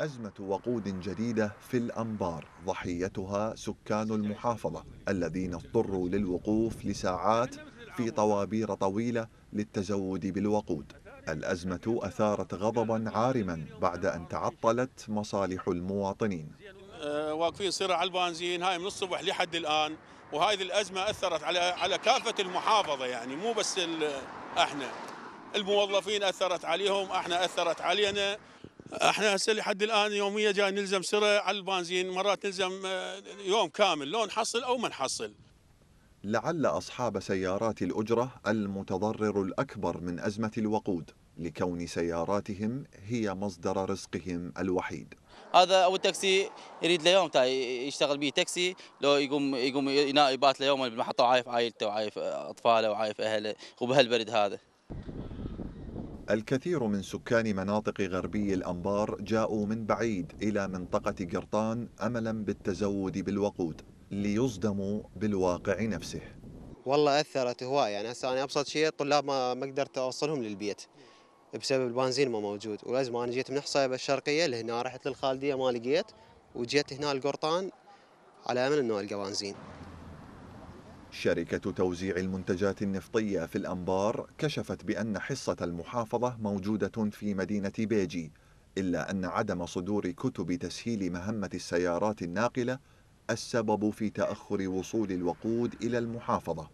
أزمة وقود جديدة في الأنبار ضحيتها سكان المحافظة الذين اضطروا للوقوف لساعات في طوابير طويلة للتزود بالوقود الأزمة أثارت غضبا عارما بعد أن تعطلت مصالح المواطنين أه، واقفين صراع البنزين هاي من الصبح لحد الآن وهذه الأزمة أثرت على على كافة المحافظة يعني مو بس احنا الموظفين أثرت عليهم احنا أثرت علينا احنا هسه لحد الان يوميه جاي نلزم سره على البنزين مرات نلزم آه، يوم كامل لو نحصل او ما نحصل لعل اصحاب سيارات الاجره المتضرر الاكبر من ازمه الوقود لكون سياراتهم هي مصدر رزقهم الوحيد هذا او التاكسي يريد ليوم تاي يشتغل به تاكسي لو يقوم يقوم يبات ليوم بالمحطه وعايف عائلته وعايف اطفاله وعايف اهله وبهالبرد هذا الكثير من سكان مناطق غربي الأنبار جاءوا من بعيد إلى منطقة قرطان أملا بالتزود بالوقود ليصدموا بالواقع نفسه والله أثرت هواية يعني هسه أنا أبسط شيء الطلاب ما ما قدرت أوصلهم للبيت بسبب البنزين ما موجود ولازم أنا جيت من حصيبة الشرقية لهنا رحت للخالدية ما لقيت وجيت هنا القرطان على أمل إنه ألقى بنزين شركة توزيع المنتجات النفطية في الأنبار كشفت بأن حصة المحافظة موجودة في مدينة بيجي إلا أن عدم صدور كتب تسهيل مهمة السيارات الناقلة السبب في تأخر وصول الوقود إلى المحافظة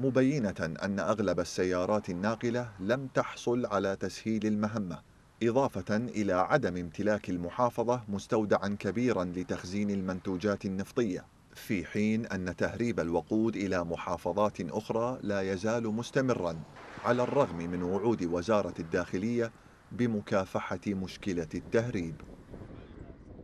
مبينة أن أغلب السيارات الناقلة لم تحصل على تسهيل المهمة إضافة إلى عدم امتلاك المحافظة مستودعا كبيرا لتخزين المنتوجات النفطية في حين أن تهريب الوقود إلى محافظات أخرى لا يزال مستمرا على الرغم من وعود وزارة الداخلية بمكافحة مشكلة التهريب